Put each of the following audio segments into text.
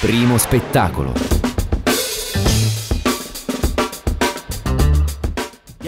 Primo spettacolo.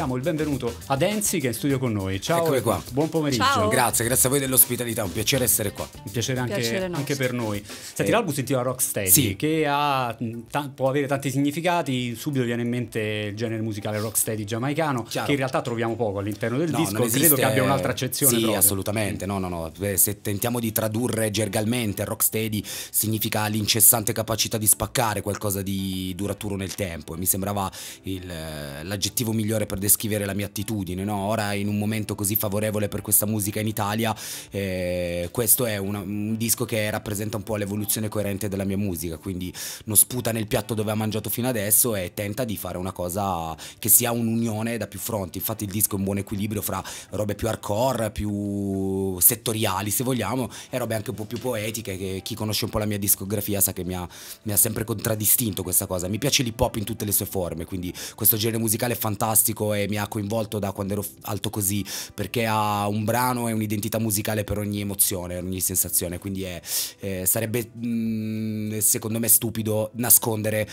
diamo il benvenuto a Enzi che è in studio con noi. Ciao, qua. buon pomeriggio. Ciao. Grazie, grazie a voi dell'ospitalità, un piacere essere qua. Un piacere anche, piacere anche per noi. Senti, eh. l'album si intitola Rocksteady, sì. che ha, t- può avere tanti significati, subito viene in mente il genere musicale rocksteady giamaicano, Chiaro. che in realtà troviamo poco all'interno del no, disco, esiste... credo che abbia un'altra accezione. Sì, proprio. assolutamente, no, no, no, se tentiamo di tradurre gergalmente, rocksteady significa l'incessante capacità di spaccare qualcosa di duraturo nel tempo e mi sembrava il, eh, l'aggettivo migliore per descrivere descrivere la mia attitudine, no? Ora in un momento così favorevole per questa musica in Italia, eh, questo è una, un disco che rappresenta un po' l'evoluzione coerente della mia musica, quindi non sputa nel piatto dove ha mangiato fino adesso e tenta di fare una cosa che sia un'unione da più fronti. Infatti il disco è un buon equilibrio fra robe più hardcore, più settoriali se vogliamo, e robe anche un po' più poetiche che chi conosce un po' la mia discografia sa che mi ha, mi ha sempre contraddistinto questa cosa. Mi piace l'hip hop in tutte le sue forme, quindi questo genere musicale è fantastico e mi ha coinvolto da quando ero alto così, perché ha un brano e un'identità musicale per ogni emozione, ogni sensazione, quindi è, eh, sarebbe mh, mm, secondo me stupido nascondere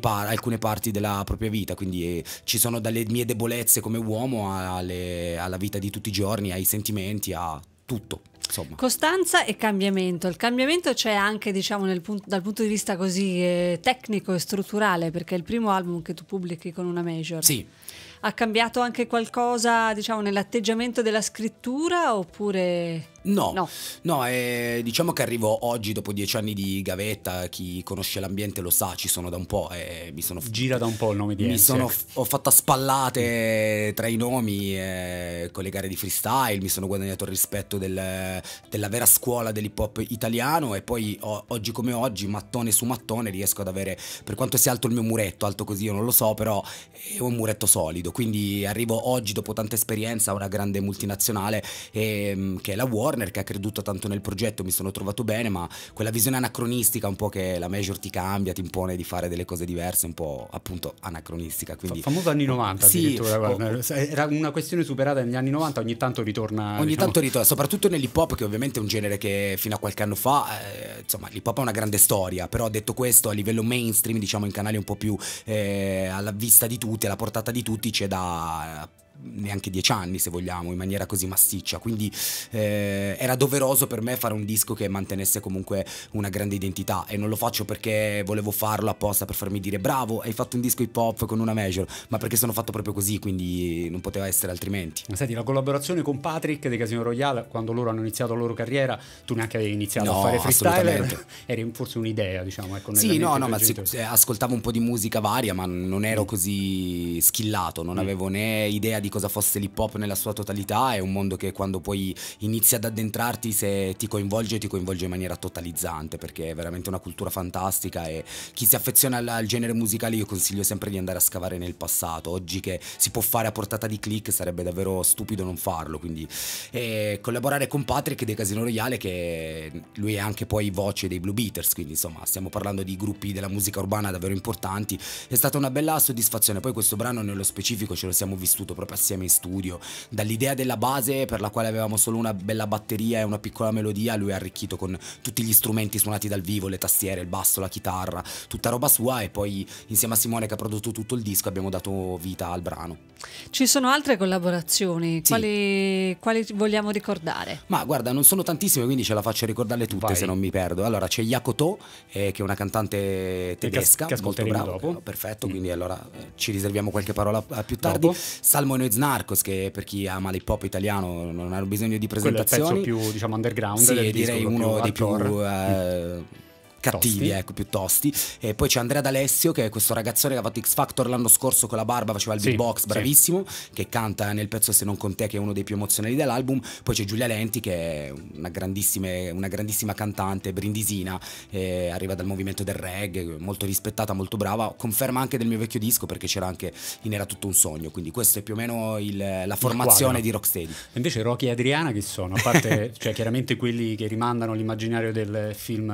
par alcune parti della propria vita, quindi eh, ci sono dalle mie debolezze come uomo alle, alla vita di tutti i giorni, ai sentimenti, a tutto. Insomma. Costanza e cambiamento. Il cambiamento c'è anche diciamo, punto, dal punto di vista così eh, tecnico e strutturale, perché è il primo album che tu pubblichi con una major. Sì, ha cambiato anche qualcosa, diciamo, nell'atteggiamento della scrittura oppure... No, no, no eh, diciamo che arrivo oggi dopo dieci anni di gavetta, chi conosce l'ambiente lo sa, ci sono da un po'. Eh, mi sono Gira da un po' il nome di mi sono Ho fatto spallate tra i nomi eh, con le gare di freestyle, mi sono guadagnato il rispetto del, della vera scuola dell'hip hop italiano e poi oh, oggi come oggi, mattone su mattone, riesco ad avere, per quanto sia alto il mio muretto, alto così io non lo so, però è un muretto solido. Quindi arrivo oggi dopo tanta esperienza a una grande multinazionale ehm, che è la Warner Warner che ha creduto tanto nel progetto, mi sono trovato bene, ma quella visione anacronistica un po' che la major ti cambia, ti impone di fare delle cose diverse, un po' appunto anacronistica. Quindi... Famoso anni 90 sì, Warner. Oh, oh. eh, era una questione superata negli anni 90, ogni tanto ritorna. Ogni diciamo... tanto ritorna, soprattutto nell'hip hop che ovviamente è un genere che fino a qualche anno fa, eh, insomma, l'hip hop è una grande storia, però detto questo a livello mainstream, diciamo in canali un po' più eh, alla vista di tutti, alla portata di tutti, c'è da neanche dieci anni se vogliamo in maniera così massiccia quindi eh, era doveroso per me fare un disco che mantenesse comunque una grande identità e non lo faccio perché volevo farlo apposta per farmi dire bravo hai fatto un disco hip hop con una major ma perché sono fatto proprio così quindi non poteva essere altrimenti senti la collaborazione con Patrick dei Casino Royale quando loro hanno iniziato la loro carriera tu neanche avevi iniziato no, a fare freestyle era forse un'idea diciamo ecco, sì no no ma si, eh, ascoltavo un po' di musica varia ma non ero mm. così schillato non mm. avevo né idea di di cosa fosse l'hip hop nella sua totalità, è un mondo che quando poi inizia ad addentrarti, se ti coinvolge, ti coinvolge in maniera totalizzante, perché è veramente una cultura fantastica e chi si affeziona al, al genere musicale io consiglio sempre di andare a scavare nel passato, oggi che si può fare a portata di click sarebbe davvero stupido non farlo, quindi e collaborare con Patrick dei Casino Royale che lui è anche poi voce dei Blue Beaters, quindi insomma stiamo parlando di gruppi della musica urbana davvero importanti, è stata una bella soddisfazione, poi questo brano nello specifico ce lo siamo vissuto proprio a assieme in studio. Dall'idea della base per la quale avevamo solo una bella batteria e una piccola melodia, lui ha arricchito con tutti gli strumenti suonati dal vivo, le tastiere, il basso, la chitarra, tutta roba sua e poi insieme a Simone che ha prodotto tutto il disco abbiamo dato vita al brano. Ci sono altre collaborazioni, sì. quali, quali, vogliamo ricordare? Ma guarda, non sono tantissime, quindi ce la faccio ricordarle tutte Vai. se non mi perdo. Allora c'è Jacotot, eh, che è una cantante tedesca, che molto brava, dopo. perfetto, mm. quindi allora eh, ci riserviamo qualche parola eh, più tardi. Dopo. Salmo e noi Noise Narcos, che per chi ama l'hip hop italiano non hanno bisogno di presentazioni. Quello è il pezzo più, diciamo, underground. Sì, direi uno dei più... Uh, mm cattivi, ecco, piuttosto. E poi c'è Andrea D'Alessio, che è questo ragazzone che ha fatto X Factor l'anno scorso con la barba, faceva il sì, beatbox, bravissimo, sì. che canta nel pezzo Se non con te, che è uno dei più emozionali dell'album. Poi c'è Giulia Lenti, che è una grandissima, una grandissima cantante, brindisina, eh, arriva dal movimento del reggae, molto rispettata, molto brava. Conferma anche del mio vecchio disco, perché c'era anche in Era tutto un sogno. Quindi questa è più o meno il, la formazione di Rocksteady. Invece Rocky e Adriana chi sono? A parte, cioè, chiaramente quelli che rimandano l'immaginario del film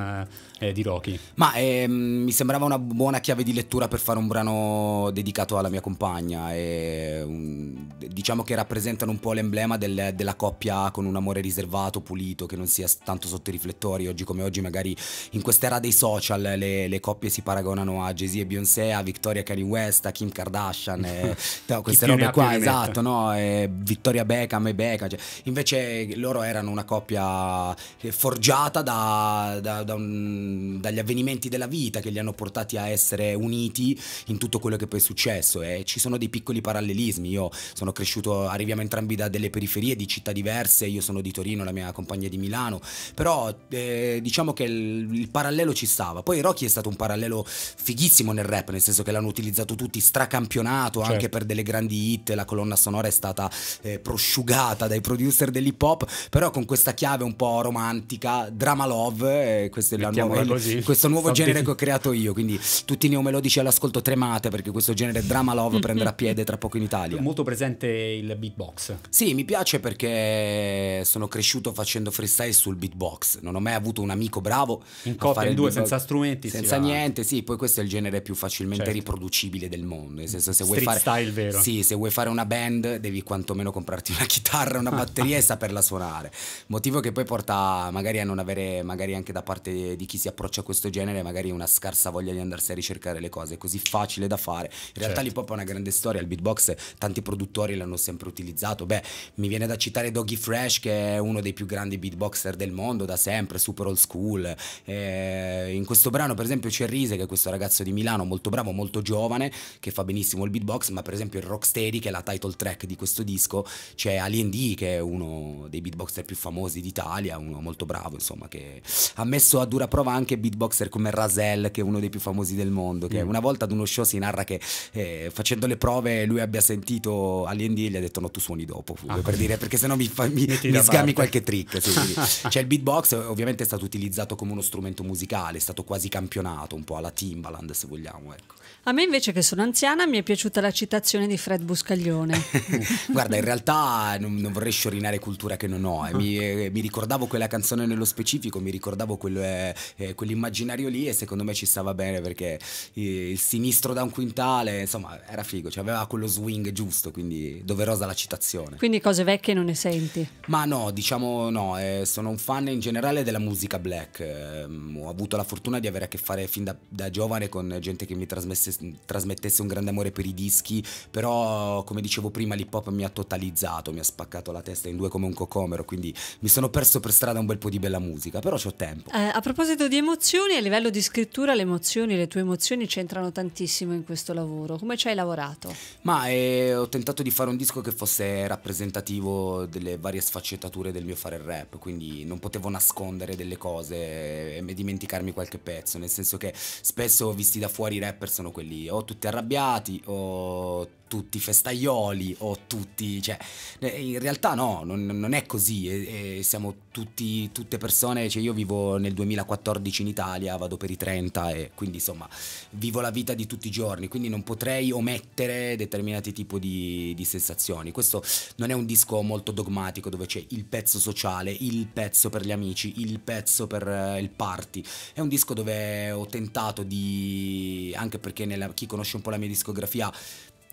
eh, di Rocky. Ma ehm, mi sembrava una buona chiave di lettura per fare un brano dedicato alla mia compagna. E, um, diciamo che rappresentano un po' l'emblema del, della coppia con un amore riservato, pulito, che non sia tanto sotto i riflettori. Oggi come oggi, magari in quest'era dei social, le, le coppie si paragonano a Jay-Z e Beyoncé, a Victoria Kanye West, a Kim Kardashian, e, no, queste robe qua, esatto, no? E Victoria Beckham e Beckham. Cioè. Invece loro erano una coppia forgiata da, da, da un dagli avvenimenti della vita che li hanno portati a essere uniti in tutto quello che poi è successo e eh. ci sono dei piccoli parallelismi. Io sono cresciuto, arriviamo entrambi da delle periferie di città diverse, io sono di Torino, la mia compagna di Milano, però eh, diciamo che il, il, parallelo ci stava. Poi Rocky è stato un parallelo fighissimo nel rap, nel senso che l'hanno utilizzato tutti stracampionato certo. anche per delle grandi hit, la colonna sonora è stata eh, prosciugata dai producer dell'hip hop, però con questa chiave un po' romantica, drama love, eh, questa è la nuova, così. questo nuovo Vabbè. genere che ho creato io. Quindi tutti i neomelodici all'ascolto tremate perché questo genere drama love prenderà piede tra poco in Italia. Molto presente il beatbox. Sì, mi piace perché sono cresciuto facendo freestyle sul beatbox. Non ho mai avuto un amico bravo. In coppia, in due, senza strumenti. Senza niente, sì. Poi questo è il genere più facilmente certo. riproducibile del mondo. Nel senso, se Street vuoi fare... style vero. Sì, se vuoi fare una band devi quantomeno comprarti una chitarra, una batteria e saperla suonare. Motivo che poi porta magari a non avere, magari anche da parte di chi si approccia approccio a questo genere magari una scarsa voglia di andarsi a ricercare le cose, è così facile da fare. In certo. realtà l'hip hop è una grande storia, il beatbox tanti produttori l'hanno sempre utilizzato. Beh, mi viene da citare Doggy Fresh che è uno dei più grandi beatboxer del mondo da sempre, super old school. Eh, in questo brano per esempio c'è Rise che è questo ragazzo di Milano molto bravo, molto giovane, che fa benissimo il beatbox, ma per esempio il Rocksteady che è la title track di questo disco, c'è Alien D che è uno dei beatboxer più famosi d'Italia, uno molto bravo insomma che ha messo a dura prova anche anche beatboxer come Razel, che è uno dei più famosi del mondo, che mm. una volta ad uno show si narra che eh, facendo le prove lui abbia sentito Alien e gli ha detto no, tu suoni dopo, ah. per dire, perché sennò mi, fa, mi, mi sgami qualche trick. Sì, cioè il beatbox ovviamente è stato utilizzato come uno strumento musicale, è stato quasi campionato, un po' alla Timbaland se vogliamo. Ecco. A me invece che sono anziana mi è piaciuta la citazione di Fred Buscaglione. Guarda, in realtà non, non, vorrei sciorinare cultura che non ho, eh. mi, eh, mi, ricordavo quella canzone nello specifico, mi ricordavo quel, eh, quel eh, quell'immaginario lì e secondo me ci stava bene perché il sinistro da un quintale, insomma, era figo, cioè aveva quello swing giusto, quindi doverosa la citazione. Quindi cose vecchie non ne senti? Ma no, diciamo no, eh, sono un fan in generale della musica black, eh, ho avuto la fortuna di avere a che fare fin da, da giovane con gente che mi trasmettesse un grande amore per i dischi, però come dicevo prima l'hip hop mi ha totalizzato, mi ha spaccato la testa in due come un cocomero, quindi mi sono perso per strada un bel po' di bella musica, però c'ho tempo. Eh, a proposito di emozioni, emozioni, a livello di scrittura, le emozioni, le tue emozioni c'entrano tantissimo in questo lavoro. Come ci hai lavorato? Ma eh, ho tentato di fare un disco che fosse rappresentativo delle varie sfaccettature del mio fare il rap, quindi non potevo nascondere delle cose e dimenticarmi qualche pezzo, nel senso che spesso visti da fuori i rapper sono quelli o tutti arrabbiati o tutti festaioli o tutti, cioè, eh, in realtà no, non, non è così, e, eh, e eh, siamo tutti, tutte persone, cioè io vivo nel 2014 in Italia, vado per i 30 e quindi insomma vivo la vita di tutti i giorni, quindi non potrei omettere determinati tipi di, di sensazioni. Questo non è un disco molto dogmatico dove c'è il pezzo sociale, il pezzo per gli amici, il pezzo per uh, il party, è un disco dove ho tentato di, anche perché nella, chi conosce un po' la mia discografia,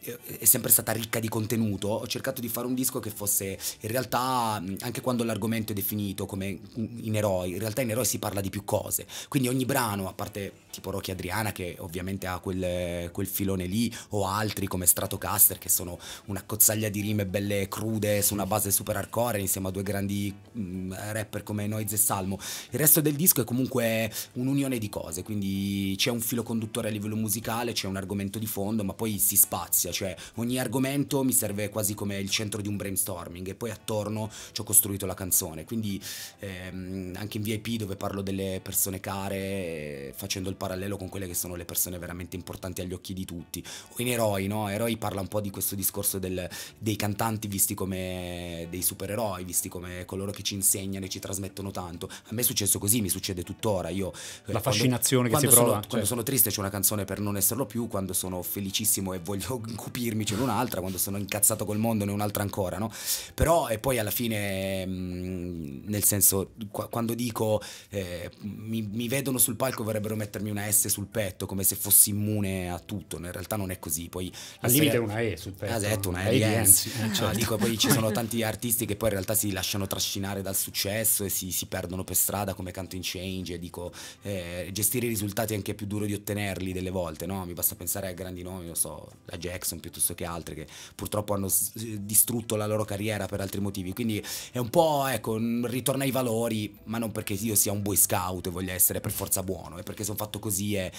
eh, è sempre stata ricca di contenuto, ho cercato di fare un disco che fosse in realtà mm, anche quando l'argomento è definito come in eroi, in realtà in eroi si parla di più cose, quindi ogni brano, a parte tipo Rocky Adriana che ovviamente ha quel, quel filone lì o altri come Stratocaster che sono una cozzaglia di rime belle crude su una base super hardcore insieme a due grandi mh, mm, rapper come Noiz e Salmo, il resto del disco è comunque un'unione di cose, quindi c'è un filo conduttore a livello musicale, c'è un argomento di fondo, ma poi si spazia cioè ogni argomento mi serve quasi come il centro di un brainstorming e poi attorno ci ho costruito la canzone, quindi ehm, anche in VIP dove parlo delle persone care facendo il parallelo con quelle che sono le persone veramente importanti agli occhi di tutti, o in Eroi, no? Eroi parla un po' di questo discorso del, dei cantanti visti come dei supereroi, visti come coloro che ci insegnano e ci trasmettono tanto, a me è successo così, mi succede tuttora, io... Eh, la fascinazione quando, che quando si sono, prova. Quando cioè. sono triste c'è una canzone per non esserlo più, quando sono felicissimo e voglio incupirmi, ce n'è un'altra, quando sono incazzato col mondo ne è un'altra ancora, no? Però e poi alla fine, mm, nel senso, quando dico eh, mi, mi, vedono sul palco vorrebbero mettermi una S sul petto, come se fossi immune a tutto, in realtà non è così. Poi, Al limite è una E sul petto. ha ah, detto, una E di Enzi. Eh, certo. dico, poi ci sono tanti artisti che poi in realtà si lasciano trascinare dal successo e si, si perdono per strada come Canto in Change, e dico, eh, gestire i risultati è anche più duro di ottenerli delle volte, no? Mi basta pensare a grandi nomi, lo so, la Jackson Jackson piuttosto che altre che purtroppo hanno distrutto la loro carriera per altri motivi. Quindi è un po', ecco, un ritorno ai valori, ma non perché io sia un boy scout e voglia essere per forza buono, è perché sono fatto così e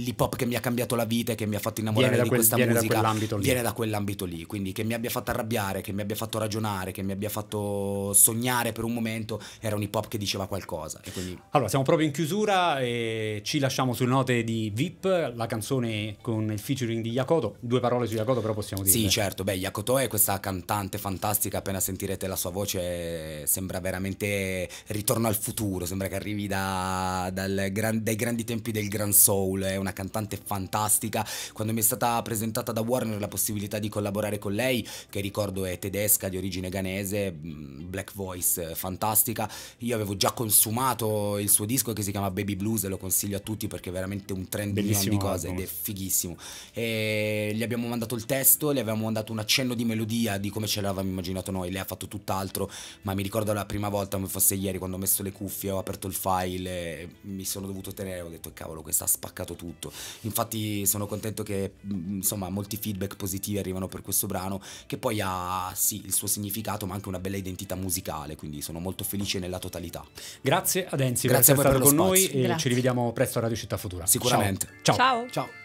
l'hip hop che mi ha cambiato la vita e che mi ha fatto innamorare di quel, questa viene musica da viene da quell'ambito lì. Quindi che mi abbia fatto arrabbiare, che mi abbia fatto ragionare, che mi abbia fatto sognare per un momento, era un hip hop che diceva qualcosa. Quindi... Allora, siamo proprio in chiusura e ci lasciamo sulle note di VIP, la canzone con il featuring di Yakoto. Due parole su Yakoto però possiamo dire. Sì, certo. Beh, Yakoto è questa cantante fantastica, appena sentirete la sua voce sembra veramente ritorno al futuro, sembra che arrivi da, dal, dai grandi tempi del Grand Soul. È una una cantante fantastica. Quando mi è stata presentata da Warner la possibilità di collaborare con lei, che ricordo è tedesca di origine ghanese, mm, black voice eh, fantastica, io avevo già consumato il suo disco che si chiama Baby Blues e lo consiglio a tutti perché è veramente un trend Bellissimo di cose album. ed è fighissimo. E gli abbiamo mandato il testo, gli avevamo mandato un accenno di melodia di come ce l'avevamo immaginato noi, lei ha fatto tutt'altro, ma mi ricordo la prima volta come fosse ieri quando ho messo le cuffie, ho aperto il file, mi sono dovuto tenere, ho detto cavolo, questa ha spaccato tutto tutto. Infatti sono contento che mm, insomma molti feedback positivi arrivano per questo brano che poi ha sì il suo significato ma anche una bella identità musicale, quindi sono molto felice nella totalità. Grazie ad Enzi Grazie per essere stato con spazio. noi e ci rivediamo presto a Radio Città Futura. Sicuramente. Ciao. Ciao. Ciao.